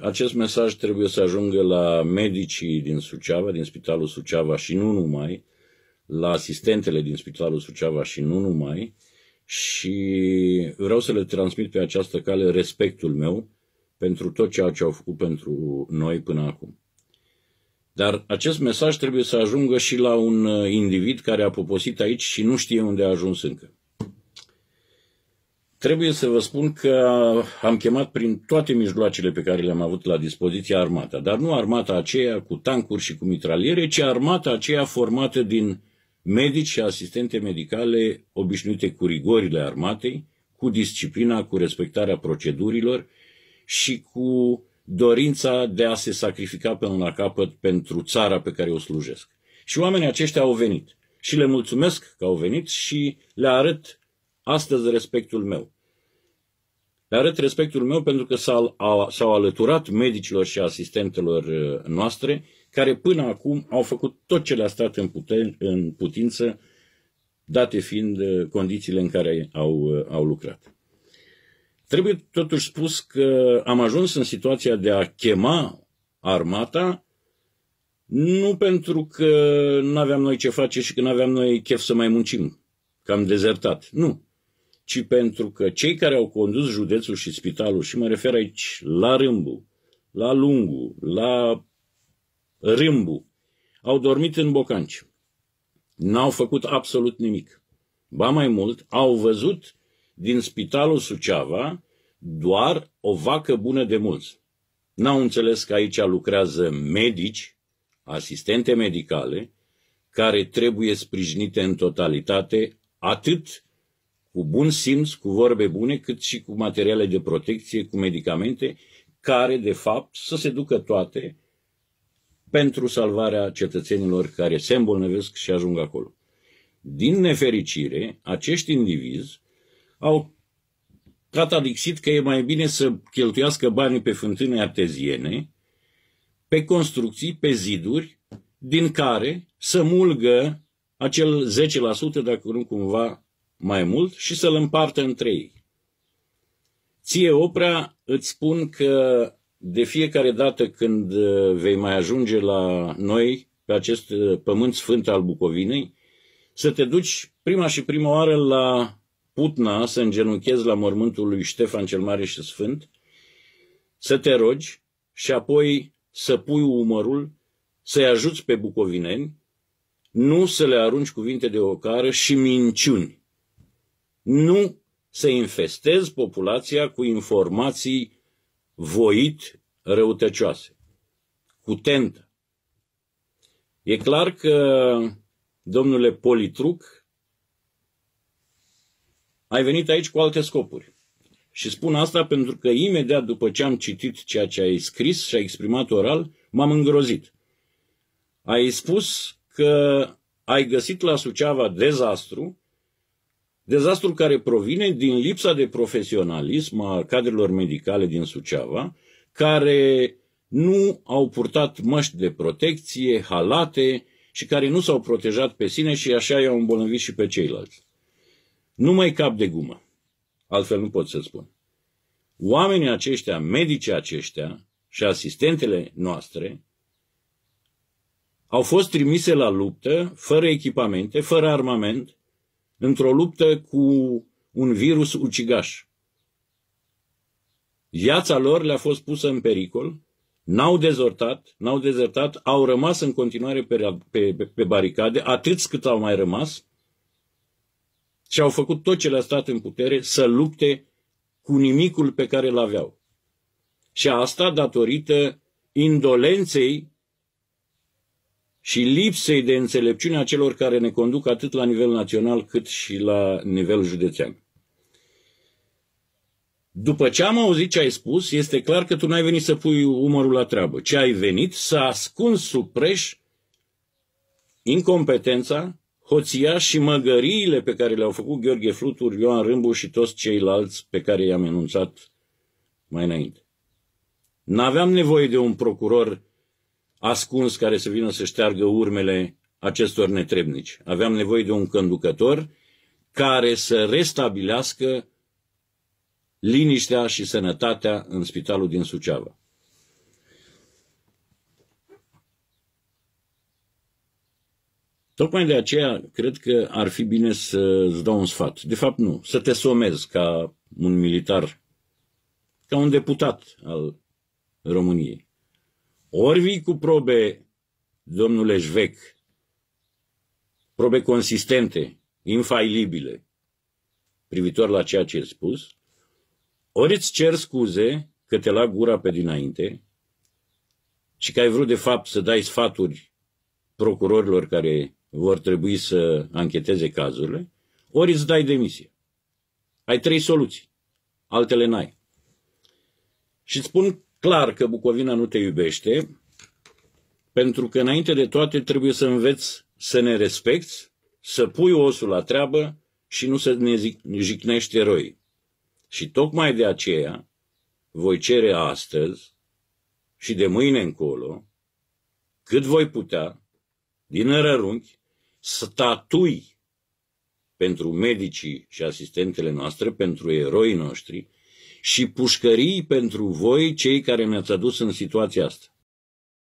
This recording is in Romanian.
Acest mesaj trebuie să ajungă la medicii din Suceava, din Spitalul Suceava și nu numai, la asistentele din Spitalul Suceava și nu numai, și vreau să le transmit pe această cale respectul meu pentru tot ceea ce au făcut pentru noi până acum. Dar acest mesaj trebuie să ajungă și la un individ care a poposit aici și nu știe unde a ajuns încă. Trebuie să vă spun că am chemat prin toate mijloacele pe care le-am avut la dispoziție armata, dar nu armata aceea cu tancuri și cu mitraliere, ci armata aceea formată din medici și asistente medicale obișnuite cu rigorile armatei, cu disciplina, cu respectarea procedurilor și cu dorința de a se sacrifica până la capăt pentru țara pe care o slujesc. Și oamenii aceștia au venit. Și le mulțumesc că au venit și le arăt astăzi respectul meu. Le arăt respectul meu pentru că s-au alăturat medicilor și asistentelor uh, noastre, care până acum au făcut tot ce le-a stat în, puten, în putință, date fiind uh, condițiile în care au, uh, au lucrat. Trebuie totuși spus că am ajuns în situația de a chema armata nu pentru că nu aveam noi ce face și că nu aveam noi chef să mai muncim, că am dezertat. Nu ci pentru că cei care au condus județul și spitalul, și mă refer aici la Râmbu, la Lungu, la Râmbu, au dormit în bocanci. N-au făcut absolut nimic. Ba mai mult, au văzut din spitalul Suceava doar o vacă bună de mulți. N-au înțeles că aici lucrează medici, asistente medicale, care trebuie sprijinite în totalitate, atât cu bun simț, cu vorbe bune, cât și cu materiale de protecție, cu medicamente, care, de fapt, să se ducă toate pentru salvarea cetățenilor care se îmbolnăvesc și ajung acolo. Din nefericire, acești indivizi au catadixit că e mai bine să cheltuiască banii pe fântâne arteziene, pe construcții, pe ziduri, din care să mulgă acel 10%, dacă nu cumva mai mult și să-l împartă între ei. Ție, Oprea, îți spun că de fiecare dată când uh, vei mai ajunge la noi, pe acest uh, pământ sfânt al Bucovinei, să te duci prima și prima oară la Putna, să îngenunchezi la mormântul lui Ștefan cel Mare și Sfânt, să te rogi și apoi să pui umărul, să-i ajuți pe bucovineni, nu să le arunci cuvinte de ocară și minciuni. Nu să infestezi populația cu informații voit răutăcioase, cu tentă. E clar că, domnule Politruc, ai venit aici cu alte scopuri. Și spun asta pentru că imediat după ce am citit ceea ce ai scris și ai exprimat oral, m-am îngrozit. Ai spus că ai găsit la Suceava dezastru Dezastru care provine din lipsa de profesionalism a cadrelor medicale din Suceava, care nu au purtat măști de protecție, halate și care nu s-au protejat pe sine și așa i-au îmbolnăvit și pe ceilalți. Numai cap de gumă. Altfel nu pot să spun. Oamenii aceștia, medicii aceștia și asistentele noastre au fost trimise la luptă fără echipamente, fără armament, într-o luptă cu un virus ucigaș. Viața lor le-a fost pusă în pericol, n-au dezertat, n-au dezertat, au rămas în continuare pe, pe, pe baricade, atât cât au mai rămas, și au făcut tot ce le-a stat în putere să lupte cu nimicul pe care îl aveau. Și asta datorită indolenței și lipsei de înțelepciune a celor care ne conduc atât la nivel național cât și la nivel județean. După ce am auzit ce ai spus, este clar că tu n-ai venit să pui umărul la treabă. Ce ai venit să ascunzi sub preș incompetența, hoția și măgăriile pe care le-au făcut Gheorghe Flutur, Ioan Râmbu și toți ceilalți pe care i-am enunțat mai înainte. N-aveam nevoie de un procuror ascuns care să vină să șteargă urmele acestor netrebnici. Aveam nevoie de un conducător care să restabilească liniștea și sănătatea în spitalul din Suceava. Tocmai de aceea cred că ar fi bine să-ți dau un sfat. De fapt, nu. Să te somez ca un militar, ca un deputat al României. Ori vii cu probe, domnule Jvec, probe consistente, infailibile, privitor la ceea ce ai spus, ori îți cer scuze că te la gura pe dinainte și că ai vrut de fapt să dai sfaturi procurorilor care vor trebui să ancheteze cazurile, ori îți dai demisie. Ai trei soluții, altele n-ai. Și îți spun clar că Bucovina nu te iubește, pentru că înainte de toate trebuie să înveți să ne respecti, să pui osul la treabă și nu să ne jicnești eroi. Și tocmai de aceea voi cere astăzi și de mâine încolo, cât voi putea, din rărunchi, statui pentru medicii și asistentele noastre, pentru eroii noștri, și pușcării pentru voi, cei care mi-ați adus în situația asta.